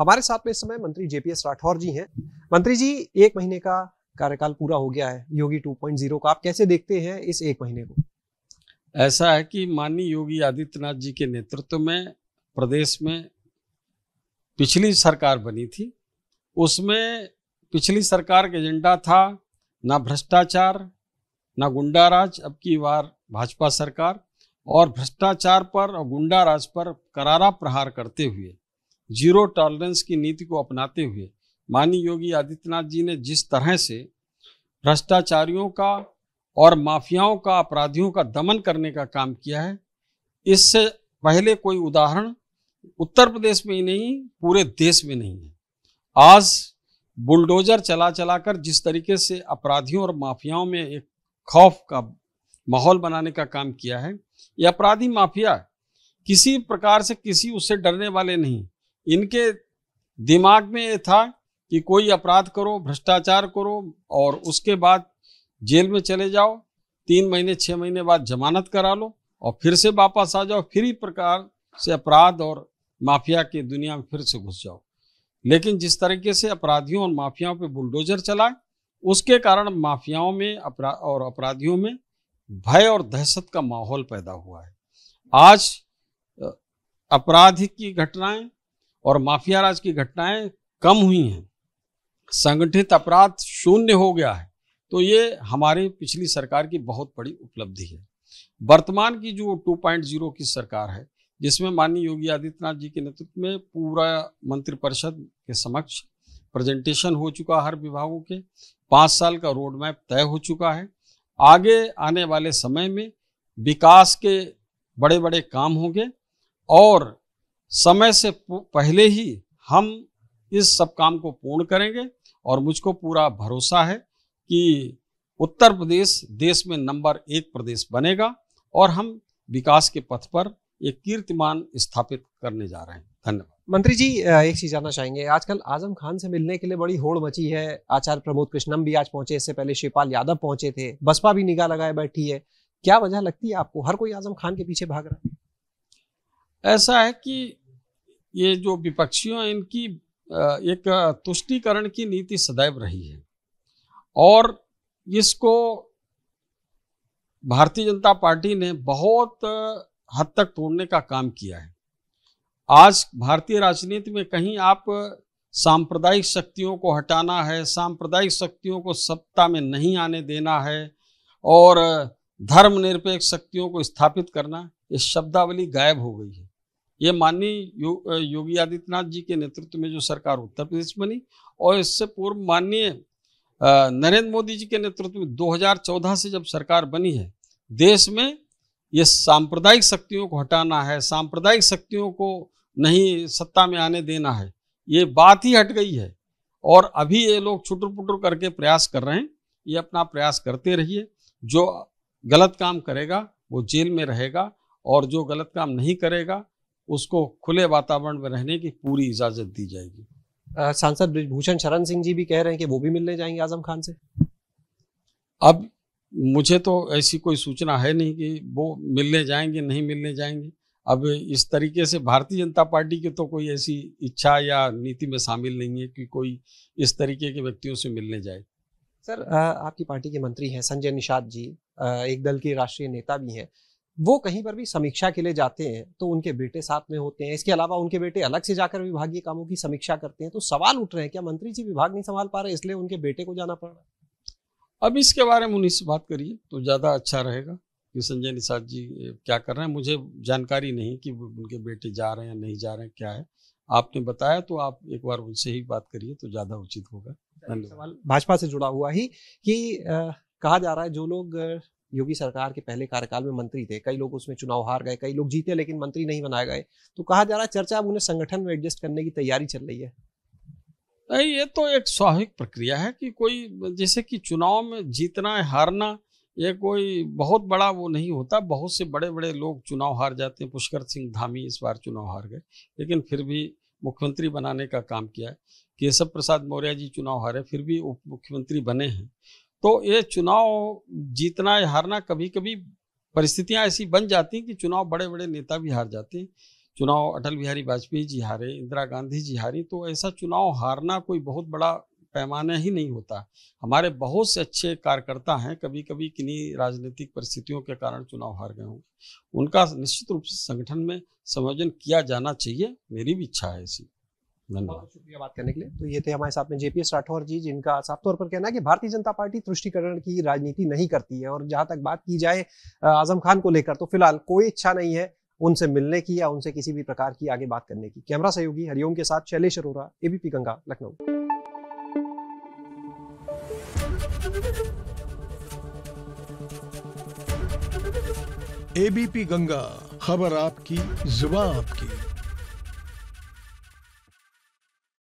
हमारे साथ में इस समय मंत्री जेपीएस राठौर जी हैं मंत्री जी एक महीने का कार्यकाल पूरा हो गया है योगी 2.0 का आप कैसे देखते हैं इस एक महीने को ऐसा है कि माननीय योगी आदित्यनाथ जी के नेतृत्व में प्रदेश में पिछली सरकार बनी थी उसमें पिछली सरकार का एजेंडा था ना भ्रष्टाचार ना गुंडा राज अब की बार भाजपा सरकार और भ्रष्टाचार पर और गुंडा राज पर करारा प्रहार करते हुए जीरो टॉलरेंस की नीति को अपनाते हुए माननीय योगी आदित्यनाथ जी ने जिस तरह से भ्रष्टाचारियों का और माफियाओं का अपराधियों का दमन करने का काम किया है इससे पहले कोई उदाहरण उत्तर प्रदेश में ही नहीं पूरे देश में नहीं है आज बुलडोजर चला चलाकर जिस तरीके से अपराधियों और माफियाओं में एक खौफ का माहौल बनाने का काम किया है ये अपराधी माफिया किसी प्रकार से किसी उससे डरने वाले नहीं इनके दिमाग में ये था कि कोई अपराध करो भ्रष्टाचार करो और उसके बाद जेल में चले जाओ तीन महीने छः महीने बाद जमानत करा लो और फिर से वापस आ जाओ फिर ही प्रकार से अपराध और माफिया की दुनिया में फिर से घुस जाओ लेकिन जिस तरीके से अपराधियों और माफियाओं पर बुलडोजर चला उसके कारण माफियाओं में अपरा और अपराधियों में भय और दहशत का माहौल पैदा हुआ है आज अपराधिक की घटनाएं और माफिया राज की घटनाएं कम हुई हैं संगठित अपराध शून्य हो गया है तो ये हमारी पिछली सरकार की बहुत बड़ी उपलब्धि है वर्तमान की जो 2.0 की सरकार है जिसमें माननीय योगी आदित्यनाथ जी के नेतृत्व में पूरा मंत्रिपरिषद के समक्ष प्रेजेंटेशन हो चुका हर विभागों के पाँच साल का रोड मैप तय हो चुका है आगे आने वाले समय में विकास के बड़े बड़े काम होंगे और समय से पहले ही हम इस सब काम को पूर्ण करेंगे और मुझको पूरा भरोसा है कि उत्तर प्रदेश देश में नंबर एक प्रदेश बनेगा और हम विकास के पथ पर एक कीर्तिमान स्थापित करने जा रहे हैं धन्यवाद मंत्री जी एक चीज जानना चाहेंगे आजकल आजम खान से मिलने के लिए बड़ी होड़ मची है आचार्य प्रमोद कृष्णम भी आज पहुंचे इससे पहले शिवपाल यादव पहुंचे थे बसपा भी निगाह लगाए बैठी है क्या वजह लगती है आपको हर कोई आजम खान के पीछे भाग रहा है ऐसा है कि ये जो विपक्षियों हैं इनकी एक तुष्टिकरण की नीति सदैव रही है और इसको भारतीय जनता पार्टी ने बहुत हद तक तोड़ने का काम किया है आज भारतीय राजनीति में कहीं आप सांप्रदायिक शक्तियों को हटाना है सांप्रदायिक शक्तियों को सत्ता में नहीं आने देना है और धर्मनिरपेक्ष शक्तियों को स्थापित करना ये शब्दावली गायब हो गई है ये माननीय यो, योगी आदित्यनाथ जी के नेतृत्व में जो सरकार उत्तर प्रदेश बनी और इससे पूर्व माननीय नरेंद्र मोदी जी के नेतृत्व में 2014 से जब सरकार बनी है देश में ये सांप्रदायिक शक्तियों को हटाना है सांप्रदायिक शक्तियों को नहीं सत्ता में आने देना है ये बात ही हट गई है और अभी ये लोग छुटर पुटर करके प्रयास कर रहे हैं ये अपना प्रयास करते रहिए जो गलत काम करेगा वो जेल में रहेगा और जो गलत काम नहीं करेगा उसको खुले वातावरण में रहने की पूरी इजाज़त दी जाएगी सांसद भूषण शरण सिंह जी भी कह रहे हैं कि वो भी मिलने जाएंगे आजम खान से अब मुझे तो ऐसी कोई सूचना है नहीं कि वो मिलने जाएंगे नहीं मिलने जाएंगे अब इस तरीके से भारतीय जनता पार्टी की तो कोई ऐसी इच्छा या नीति में शामिल नहीं है कि कोई इस तरीके के व्यक्तियों से मिलने जाए सर आपकी पार्टी के मंत्री हैं संजय निषाद जी एक दल के राष्ट्रीय नेता भी हैं वो कहीं पर भी समीक्षा के लिए जाते हैं तो उनके बेटे साथ में होते हैं इसके अलावा उनके बेटे अलग से जाकर विभागीय कामों की समीक्षा करते हैं तो सवाल उठ रहे हैं क्या मंत्री जी विभाग नहीं संभाल पा रहे इसलिए उनके बेटे को जाना पड़ रहा है अब इसके बारे में उन्हीं से बात करिए तो ज़्यादा अच्छा रहेगा कि संजय निषाद जी क्या कर रहे हैं मुझे जानकारी नहीं कि उनके बेटे जा रहे हैं या नहीं जा रहे हैं क्या है आपने बताया तो आप एक बार उनसे ही बात करिए तो ज़्यादा उचित होगा धन्यवाद भाजपा से जुड़ा हुआ ही कि कहा जा रहा है जो लोग योगी सरकार के पहले कार्यकाल में मंत्री थे कई लोग उसमें चुनाव हार गए कई लोग जीते लेकिन मंत्री नहीं बनाए गए तो कहा जा रहा है चर्चा अब उन्हें संगठन में एडजस्ट करने की तैयारी चल रही है नहीं ये तो एक स्वाभाविक प्रक्रिया है कि कोई जैसे कि चुनाव में जीतना हारना ये कोई बहुत बड़ा वो नहीं होता बहुत से बड़े बड़े लोग चुनाव हार जाते हैं पुष्कर सिंह धामी इस बार चुनाव हार गए लेकिन फिर भी मुख्यमंत्री बनाने का काम किया है केशव प्रसाद मौर्य जी चुनाव हारे फिर भी उप मुख्यमंत्री बने हैं तो ये चुनाव जीतना या हारना कभी कभी परिस्थितियां ऐसी बन जाती हैं कि चुनाव बड़े बड़े नेता भी हार जाते हैं चुनाव अटल बिहारी वाजपेयी जी हारे इंदिरा गांधी जी हारी तो ऐसा चुनाव हारना कोई बहुत बड़ा पैमाना ही नहीं होता हमारे बहुत से अच्छे कार्यकर्ता हैं कभी कभी किन्हीं राजनीतिक परिस्थितियों के कारण चुनाव हार गए होंगे उनका निश्चित रूप से संगठन में संयोजन किया जाना चाहिए मेरी भी इच्छा है इसी शुक्रिया बात करने के लिए तो ये थे हमारे साथ में जेपीएस राठौर जी जिनका साफ तौर पर कहना है कि भारतीय जनता पार्टी तुष्टिकरण की राजनीति नहीं करती है और जहां तक बात की जाए आजम खान को लेकर तो फिलहाल कोई इच्छा नहीं है उनसे मिलने की या उनसे किसी भी प्रकार की आगे बात करने की कैमरा सहयोगी हरिओम के साथ शैलेश अरोरा एबीपी गंगा लखनऊ एबीपी गंगा खबर आपकी जुबा आपकी